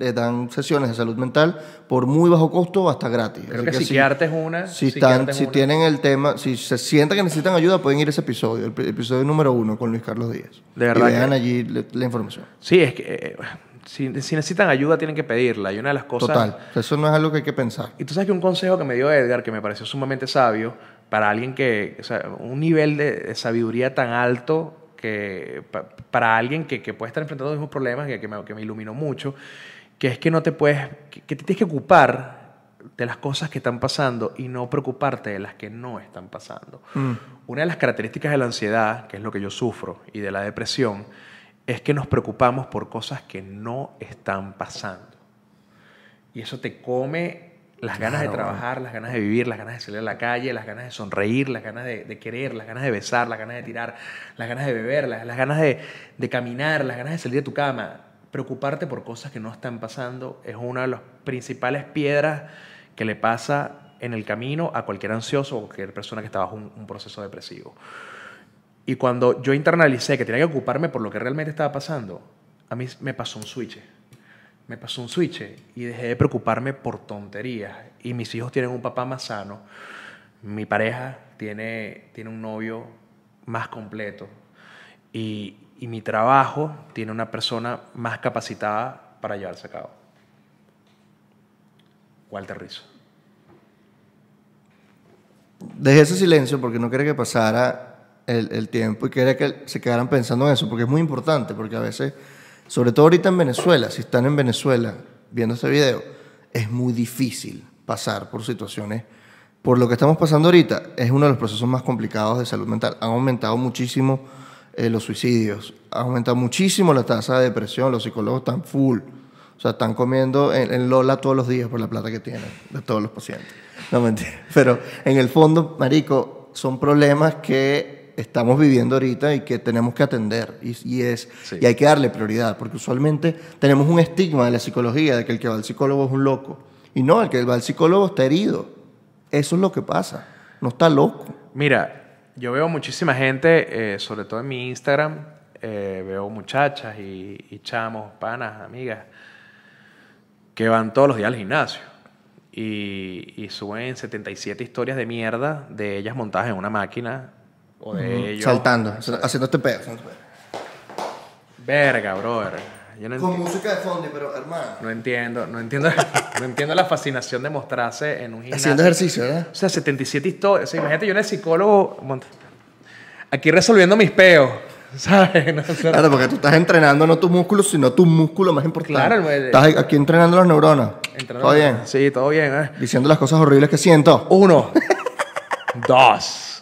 eh, dan sesiones de salud mental por muy bajo costo hasta gratis. Creo que, si, es una. Si, tienen el tema, si se sienten que necesitan ayuda, pueden ir a ese episodio, el episodio número uno con Luis Carlos Díaz. De verdad. Y vean allí la, información. Sí, es que. Eh, si, necesitan ayuda, tienen que pedirla. Y una de las cosas. Total, eso no es algo que hay que pensar. Y tú sabes que un consejo que me dio Edgar, que me pareció sumamente sabio, para alguien que. O sea, un nivel de sabiduría tan alto que para alguien que, puede estar enfrentando los mismos problemas, que, que, me, iluminó mucho, que es que no te puedes, que, te tienes que ocupar de las cosas que están pasando y no preocuparte de las que no están pasando. Mm. Una de las características de la ansiedad, que es lo que yo sufro, y de la depresión, es que nos preocupamos por cosas que no están pasando. Y eso te come las ganas de trabajar, las ganas de vivir, las ganas de salir a la calle, las ganas de sonreír, las ganas de, querer, las ganas de besar, las ganas de tirar, las ganas de beber, las, ganas de, caminar, las ganas de salir de tu cama. Preocuparte por cosas que no están pasando es una de las principales piedras que le pasa en el camino a cualquier ansioso o cualquier persona que está bajo un, un proceso depresivo. Y cuando yo internalicé que tenía que ocuparme por lo que realmente estaba pasando, a mí me pasó un switch me pasó un switch y dejé de preocuparme por tonterías. Y mis hijos tienen un papá más sano, mi pareja tiene, tiene un novio más completo y, mi trabajo tiene una persona más capacitada para llevarse a cabo. Walter Rizo. Dejé ese silencio porque no quería que pasara el, el tiempo y quería que se quedaran pensando en eso, porque es muy importante, porque a veces sobre todo ahorita en Venezuela, si están en Venezuela viendo este video, es muy difícil pasar por situaciones. Por lo que estamos pasando ahorita, es uno de los procesos más complicados de salud mental. Han aumentado muchísimo eh, los suicidios, ha aumentado muchísimo la tasa de depresión, los psicólogos están full. O sea, están comiendo en, Lola todos los días por la plata que tienen de todos los pacientes. No mentira. Pero en el fondo, Marico, son problemas que estamos viviendo ahorita y que tenemos que atender. Y, es, y hay que darle prioridad, porque usualmente tenemos un estigma de la psicología de que el que va al psicólogo es un loco. Y no, el que va al psicólogo está herido. Eso es lo que pasa. No está loco. Mira, yo veo muchísima gente, eh, sobre todo en mi Instagram, eh, veo muchachas y, chamos, panas, amigas, que van todos los días al gimnasio. Y, y, suben 77 historias de mierda de ellas montadas en una máquina o de este ellos. Saltando, este pedo. Verga, brother. no con música de fondo, pero hermano. No entiendo, no entiendo, no entiendo la fascinación de mostrarse en un gimnasio. Haciendo ejercicio, ¿verdad? O sea, 77 y todo imagínate, yo en el psicólogo, aquí resolviendo mis peos. ¿Sabes? claro, porque tú estás entrenando no tus músculos, sino tu músculo más importante. Claro, Estás aquí entrenando las neuronas. Entrenando ¿Todo bien? Sí, todo bien. Eh? Diciendo las cosas horribles que siento. Uno, dos.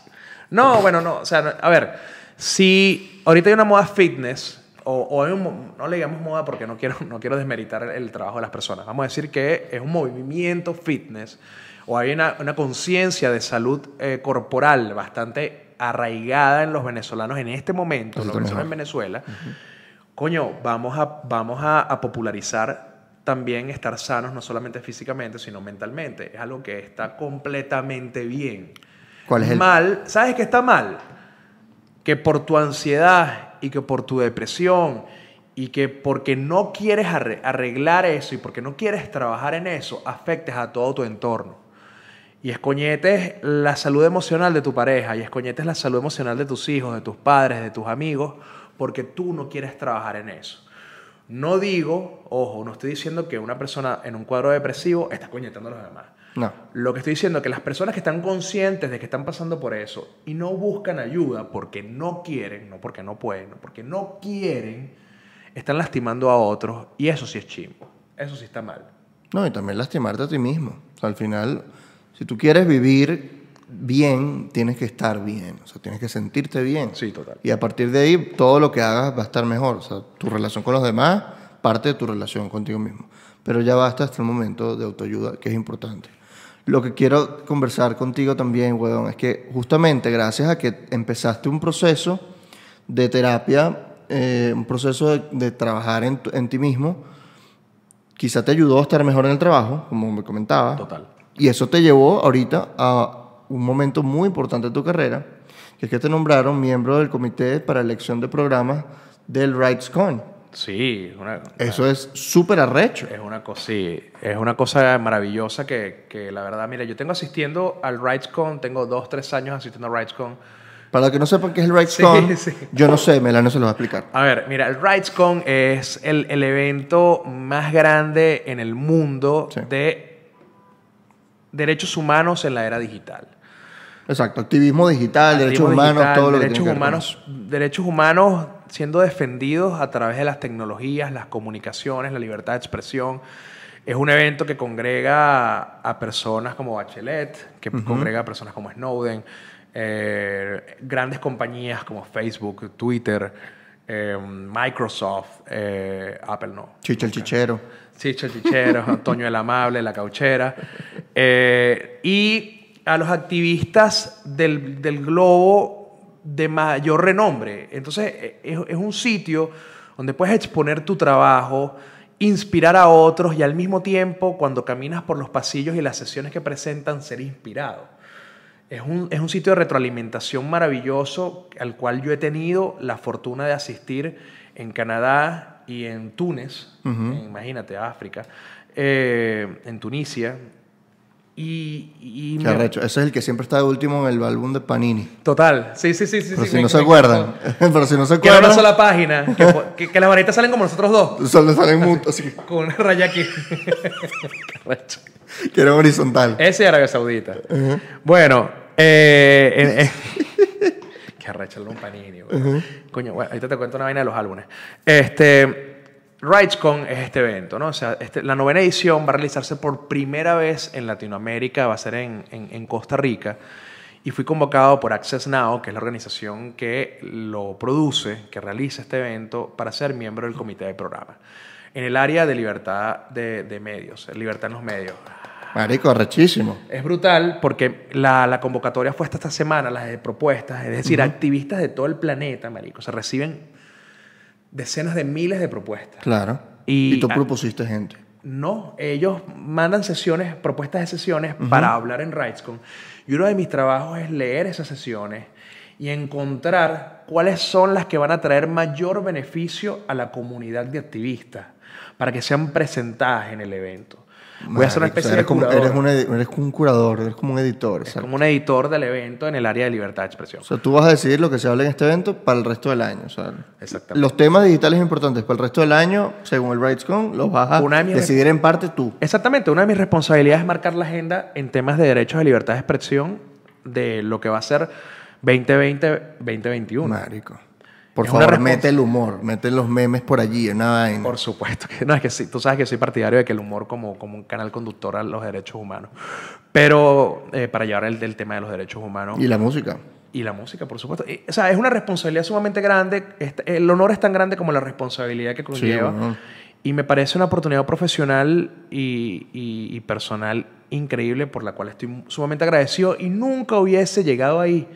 No, bueno, no. O sea, a ver, si ahorita hay una moda fitness, o, no le digamos moda porque no quiero, no quiero desmeritar el, trabajo de las personas. Vamos a decir que es un movimiento fitness, o hay una, conciencia de salud eh, corporal bastante arraigada en los venezolanos en este momento, los venezolanos en Venezuela. Coño, vamos, a, vamos a popularizar también estar sanos, no solamente físicamente, sino mentalmente. Es algo que está completamente bien. ¿Cuál es el? Mal, ¿sabes qué está mal? Que por tu ansiedad y que por tu depresión y que porque no quieres arreglar eso y porque no quieres trabajar en eso, afectes a todo tu entorno. Y escoñetes la salud emocional de tu pareja, y escoñetes la salud emocional de tus hijos, de tus padres, de tus amigos, porque tú no quieres trabajar en eso. No digo, ojo, no estoy diciendo que una persona en un cuadro depresivo está coñetando a los demás. No. Lo que estoy diciendo es que las personas que están conscientes de que están pasando por eso y no buscan ayuda porque no quieren, no porque no pueden, no porque no quieren, están lastimando a otros y eso sí es chimbo. Eso sí está mal. No, y también lastimarte a ti mismo. al final, si tú quieres vivir bien, tienes que estar bien. O sea, tienes que sentirte bien. Sí, total. Y a partir de ahí, todo lo que hagas va a estar mejor. O sea, tu relación con los demás, parte de tu relación contigo mismo. Pero ya basta hasta el momento de autoayuda, que es importante. Lo que quiero conversar contigo también, weón, es que justamente gracias a que empezaste un proceso de terapia, eh, un proceso de, trabajar en, ti mismo, quizá te ayudó a estar mejor en el trabajo, como me comentaba. Total. Y eso te llevó ahorita a un momento muy importante de tu carrera, que es que te nombraron miembro del comité para elección de programas del RightsCon. Sí, eso es súper arrecho. Es una cosa, es una cosa maravillosa que, la verdad, mira, yo tengo asistiendo al RightsCon, tengo dos, tres años asistiendo al RightsCon. Para los que no sepan qué es el RightsCon, yo no sé, Melano se lo va a explicar. A ver, mira, el RightsCon es el, evento más grande en el mundo de derechos humanos en la era digital. Exacto, activismo digital, derechos humanos, todo lo que tiene que humanos, Derechos humanos siendo defendidos a través de las tecnologías, las comunicaciones, la libertad de expresión. Es un evento que congrega a, personas como Bachelet, que congrega a personas como Snowden, eh, grandes compañías como Facebook, Twitter, eh, Microsoft, eh, Apple no. Chicho el chichero. Chicho el chichero, Antonio el amable, la cauchera. y a los activistas del, del globo de mayor renombre. Entonces e, es, un sitio donde puedes exponer tu trabajo, inspirar a otros y al mismo tiempo cuando caminas por los pasillos y las sesiones que presentan ser inspirado. Es un, es un, sitio de retroalimentación maravilloso al cual yo he tenido la fortuna de asistir en Canadá y en Túnez, imagínate, África, eh, en Tunisia, y, y Qué arrecho Ese es el que siempre está de último en el álbum de Panini. Total. Sí, sí, sí. sí Pero si no se acuerdan. Pero si no se acuerdan. Que una sola página. Que, las varitas salen como nosotros dos. Solo salen mutuos sí. Con una raya aquí. que era horizontal. Ese era Arabia Saudita. Bueno, eh. eh arrecho el álbum Panini, Coño, bueno, ahorita te cuento una vaina de los álbumes. Este. RightsCon es este evento, ¿no? O sea, este, la novena edición va a realizarse por primera vez en Latinoamérica, va a ser en, Costa Rica, y fui convocado por Access Now, que es la organización que lo produce, que realiza este evento, para ser miembro del comité de programa. En el área de libertad de, medios, eh, libertad en los medios. Marico, rechísimo. Es brutal porque la, convocatoria fue esta semana, las de propuestas, es decir, activistas de todo el planeta, Marico, se reciben decenas de miles de propuestas. Claro. Y, tú propusiste gente. No, ellos mandan sesiones, propuestas de sesiones para hablar en RightsCon. Y uno de mis trabajos es leer esas sesiones y encontrar cuáles son las que van a traer mayor beneficio a la comunidad de activistas para que sean presentadas en el evento. Voy a hacer una especie eres como, un curador, eres como un editor. Es como un editor del evento en el área de libertad de expresión. O sea, tú vas a decidir lo que se habla en este evento para el resto del año. Exactamente. Los temas digitales importantes para el resto del año, según el RightsCon, los vas a decidir en parte tú. Exactamente. Una de mis responsabilidades es marcar la agenda en temas de derechos de libertad de expresión de lo que va a ser 2020-2021. Marico. Por favor, mete el humor, mete los memes por allí, nada. Por supuesto. Que, no, es que sí, tú sabes que soy partidario de que el humor como, como un canal conductor a los derechos humanos. Pero eh, para llevar el, del tema de los derechos humanos. Y la música y la música, por supuesto. o sea, es una responsabilidad sumamente grande. Este, el honor es tan grande como la responsabilidad que conlleva. Y me parece una oportunidad profesional y, y, y, personal increíble por la cual estoy sumamente agradecido y nunca hubiese llegado ahí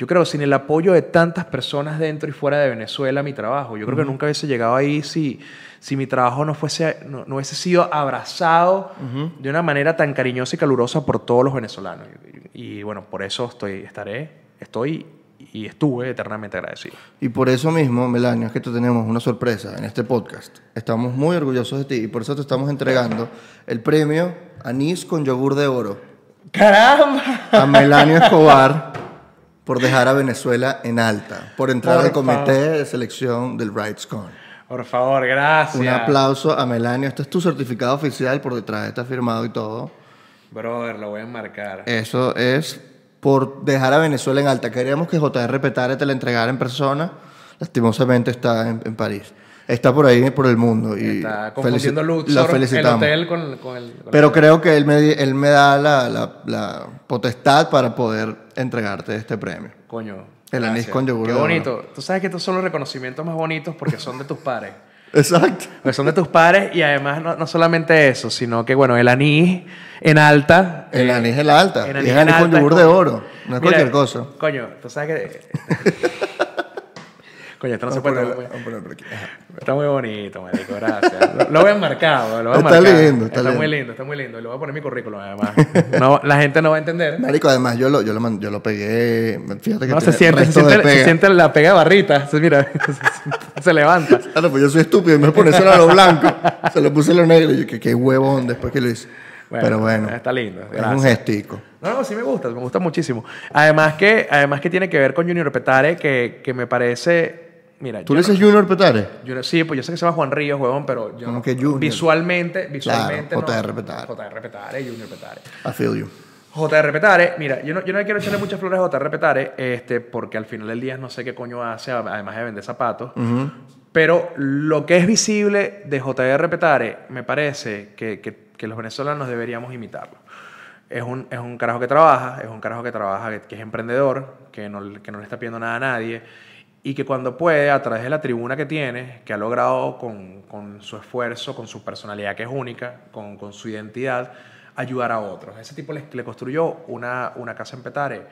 yo creo sin el apoyo de tantas personas dentro y fuera de Venezuela, mi trabajo. Yo creo que nunca hubiese llegado ahí si, si mi trabajo no, fuese, no, no hubiese sido abrazado de una manera tan cariñosa y calurosa por todos los venezolanos. Y, bueno, por eso estoy, estaré, estoy y estuve eternamente agradecido. Y por eso mismo, Melania, es que te tenemos una sorpresa en este podcast. Estamos muy orgullosos de ti y por eso te estamos entregando el premio Anís con Yogur de Oro. ¡Caramba! A Melania Escobar. por dejar a Venezuela en alta, por entrar al comité de selección del RightsCon. Por favor, gracias. Un aplauso a Melanio. Este es tu certificado oficial por detrás, está firmado y todo. Brother, lo voy a enmarcar. Eso es por dejar a Venezuela en alta. Queríamos que JR Petare te la entregara en persona. Lastimosamente está en, en París está por ahí por el mundo. Y está confundiendo con, el... Pero creo que él me, me da la, potestad para poder entregarte este premio. Coño. El anís con yogur. Qué bonito. Tú sabes que estos son los reconocimientos más bonitos porque son de tus pares. Exacto. Porque son de tus pares y además no, solamente eso, sino que, bueno, el anís en alta. El eh, anís en alta. El anís, con yogur de oro. No es cualquier cosa. Coño, tú sabes que. Coño, esto no se puede. Está muy bonito, marico, gracias. Lo, voy a marcar. lo voy a Está lindo, está, muy lindo. está muy lindo. Lo voy a poner en mi currículum, además. la gente no va a entender. Marico, además, yo lo, yo lo, yo lo pegué. Fíjate que no, se siente, se siente, se la pega barrita. Se, mira, se, levanta. Claro, pues yo soy estúpido y me pone solo a lo blanco. Se lo puse a lo negro. Y yo, qué, huevón, después que lo hice. pero bueno. Está lindo. Es un gestico. No, no, sí me gusta, me gusta muchísimo. Además que, además que tiene que ver con Junior Petare, que, que me parece mira. ¿Tú le dices Junior Petare? sí, pues yo sé que se llama Juan Ríos, huevón, pero yo. Visualmente, visualmente. Claro, JR Petare. No, JR Petare, Junior Petare. I feel you. JR Petare, mira, yo no, yo no quiero echarle muchas flores a JR Petare, este, porque al final del día no sé qué coño hace, además de vender zapatos. Pero lo que es visible de JR Petare, me parece que, que, los venezolanos deberíamos imitarlo. Es un, es un, carajo que trabaja, es un carajo que trabaja, que, que es emprendedor, que no, que no le está pidiendo nada a nadie y que cuando puede, a través de la tribuna que tiene, que ha logrado con, su esfuerzo, con su personalidad que es única, con, su identidad, ayudar a otros. Ese tipo le, construyó una, una, casa en Petare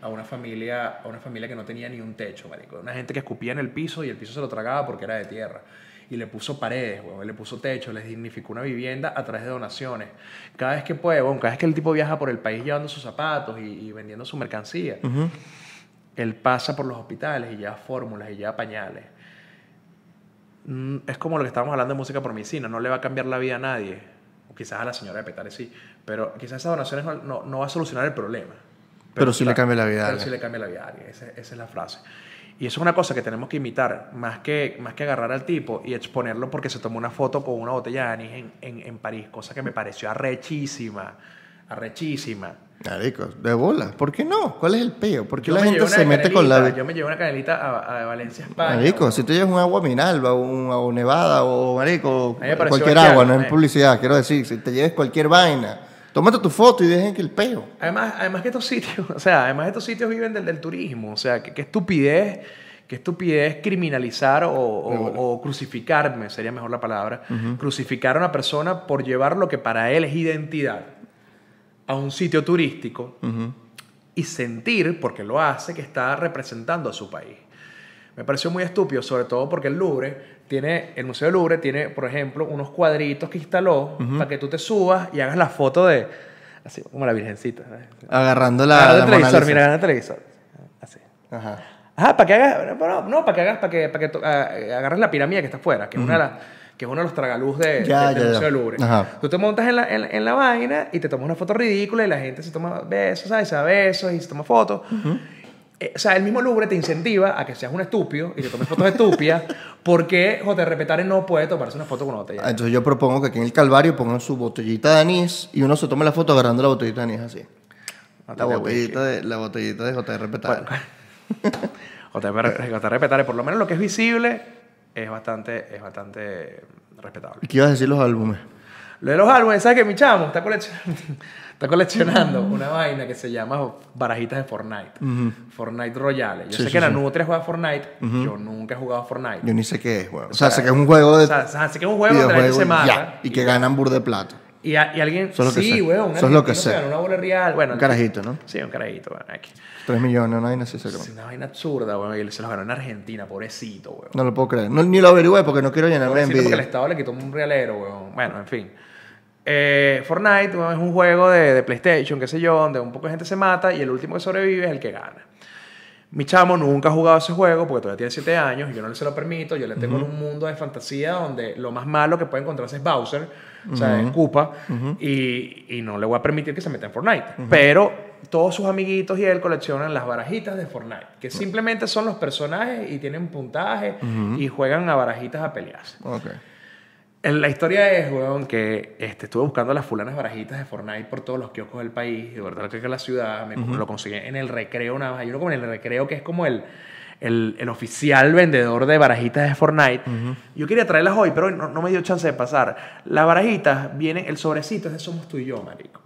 a una familia a una familia que no tenía ni un techo, marico. Una gente que escupía en el piso y el piso se lo tragaba porque era de tierra. Y le puso paredes, le puso techo, les dignificó una vivienda a través de donaciones. Cada vez que puede, cada vez que el tipo viaja por el país llevando sus zapatos y, vendiendo su mercancía. Él pasa por los hospitales y ya fórmulas y ya pañales. Mm, es como lo que estábamos hablando de música por medicina, no le va a cambiar la vida a nadie. O quizás a la señora de Petare sí, pero quizás esas donaciones no, no, va a solucionar el problema. Pero, si le cambia la vida a Pero si le cambia la vida a esa, es la frase. Y eso es una cosa que tenemos que imitar, más que, más que agarrar al tipo y exponerlo porque se tomó una foto con una botella de anís en, en, en París, cosa que me pareció arrechísima, arrechísima de bola. ¿Por qué no? ¿Cuál es el peo? ¿Por qué la gente se mete con la... Yo me llevo una canelita a, Valencia, España. si te llevas un agua Minalba un, o Nevada o Marico, cualquier agua, no es publicidad, quiero decir, si te lleves cualquier vaina, tómate tu foto y dejen que el peo. Además, además que estos sitios, o sea, además estos sitios viven del, del turismo, o sea, qué estupidez qué estupidez criminalizar o, crucificarme, sería mejor la palabra, crucificar a una persona por llevar lo que para él es identidad a un sitio turístico y sentir, porque lo hace, que está representando a su país. Me pareció muy estúpido, sobre todo porque el Louvre tiene, el Museo del Louvre tiene, por ejemplo, unos cuadritos que instaló para que tú te subas y hagas la foto de, así como la virgencita. Agarrando la, Agarrando ah, el televisor, mira el televisor. Así. Ajá. Ajá, para que hagas, no, no para que hagas, para que, para que ah, agarres la pirámide que está afuera, que es una de las que es uno de los tragaluz de, ya, Tú te montas en la, en, vaina y te tomas una foto ridícula y la gente se toma besos, ¿sabes? Se da besos y se toma fotos. Eh, o sea, el mismo Louvre te incentiva a que seas un estúpido y te tomes fotos estúpidas porque J.R. Petare no puede tomarse una foto con una botella. Entonces yo propongo que aquí en el Calvario pongan su botellita de anís y uno se tome la foto agarrando la botellita de anís así. la, botellita de, la botellita de Petare, por lo menos lo que es visible es bastante, es bastante respetable. ¿Qué ibas a decir los álbumes? Lo de los álbumes, ¿sabes qué? mi chamo está, coleccionando, está coleccionando mm. una vaina que se llama barajitas de Fortnite. Fortnite Royale. Yo sé que la número 3 juega Fortnite. Yo nunca he jugado a Fortnite. Yo ni sé qué es, juego. O, sea, sé que es un juego de. O sea, sé que es un juego de la Y, que ganan burde de plato. Y, alguien. Son que sí, weón. lo que Una bola real. Bueno, un carajito, ¿no? Sí, un carajito, aquí. Tres millones, una vaina así se Es una vaina absurda, weón. Y se los ganó en Argentina, pobrecito, weón. No lo puedo creer. ni lo averigüé porque no quiero llenarme de envidia. porque el Estado le quitó un realero, weón. Bueno, en fin. Eh, Fortnite es un juego de, de PlayStation, qué sé yo, donde un poco de gente se mata y el último que sobrevive es el que gana. Mi chamo nunca ha jugado ese juego porque todavía tiene 7 años y yo no se lo permito. Yo le tengo un mundo de fantasía donde lo más malo que puede encontrarse es Bowser, o sea, es Koopa, y, no le voy a permitir que se meta en Fortnite. Pero todos sus amiguitos y él coleccionan las barajitas de Fortnite, que simplemente son los personajes y tienen puntaje y juegan a barajitas a pelearse. Okay. En La historia es, weón, que este, estuve buscando las fulanas barajitas de Fortnite por todos los kioscos del país, de verdad que la ciudad, me lo conseguí en el recreo nada más. Yo lo como en el recreo que es como el, el, oficial vendedor de barajitas de Fortnite. Yo quería traerlas hoy, pero no, me dio chance de pasar. Las barajitas vienen, el sobrecito es de Somos tú y yo, marico.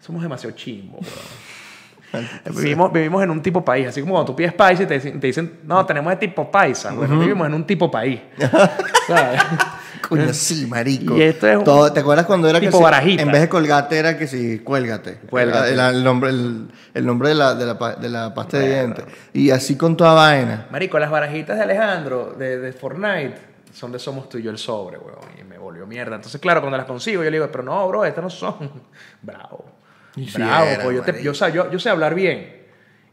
Somos demasiado chimbo, weón. Vivimos, vivimos en un tipo país, así como cuando tú pides paisa y te, dicen, no, tenemos de tipo paisa. Bueno, vivimos en un tipo país. Coño, sí, marico. Y esto es ¿Te acuerdas cuando era que barajita. en vez de colgate era que sí, cuélgate? cuélgate. El, nombre, el, nombre de la, de la, pasta de dientes. Y así con toda vaina. Marico, las barajitas de Alejandro, de, Fortnite, son de Somos tú y yo el sobre, weón. Y me volvió mierda. Entonces, claro, cuando las consigo, yo le digo, pero no, bro, estas no son. Bravo. Bravo, pues, yo, sé hablar bien.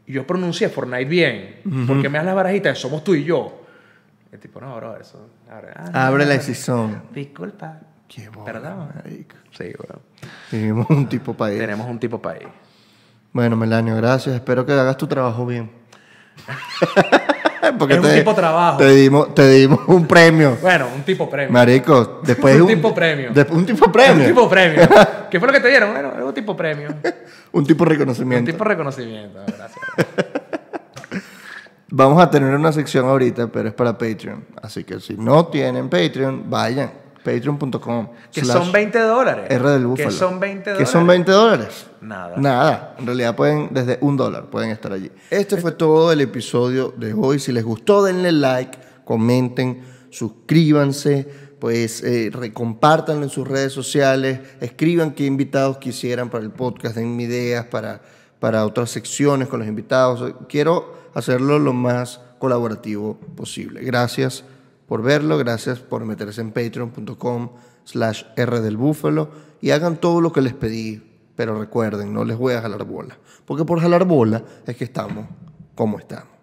Y yo pronuncié Fortnite bien. Porque me das las barajitas de Somos tú y yo tipo, no, bro, eso. Abre, ah, la decisión. Disculpa. Qué Perdón. Sí, bro. Tenemos un tipo país. Tenemos un tipo país. Bueno, Melanio, gracias. Espero que hagas tu trabajo bien. Porque es un tipo trabajo. Te dimos, un premio. Bueno, un tipo premio. Marico, después un, tipo premio. un tipo premio. un tipo premio. ¿Qué fue lo que te dieron? Bueno, un tipo premio. un tipo reconocimiento. Un tipo reconocimiento. Gracias. Vamos a tener una sección ahorita, pero es para Patreon. Así que si no tienen Patreon, vayan. Patreon.com. Que son 20 dólares. Que son 20 dólares. Que son 20 Nada. Nada. En realidad pueden, desde un dólar, pueden estar allí. Este fue todo el episodio de hoy. Si les gustó, denle like, comenten, suscríbanse pues eh, en sus redes sociales, escriban qué invitados quisieran para el podcast, denme ideas para para otras secciones con los invitados. Quiero hacerlo lo más colaborativo posible. Gracias por verlo, gracias por meterse en patreon.com slash R del Búfalo y hagan todo lo que les pedí, pero recuerden, no les voy a jalar bola, porque por jalar bola es que estamos como estamos.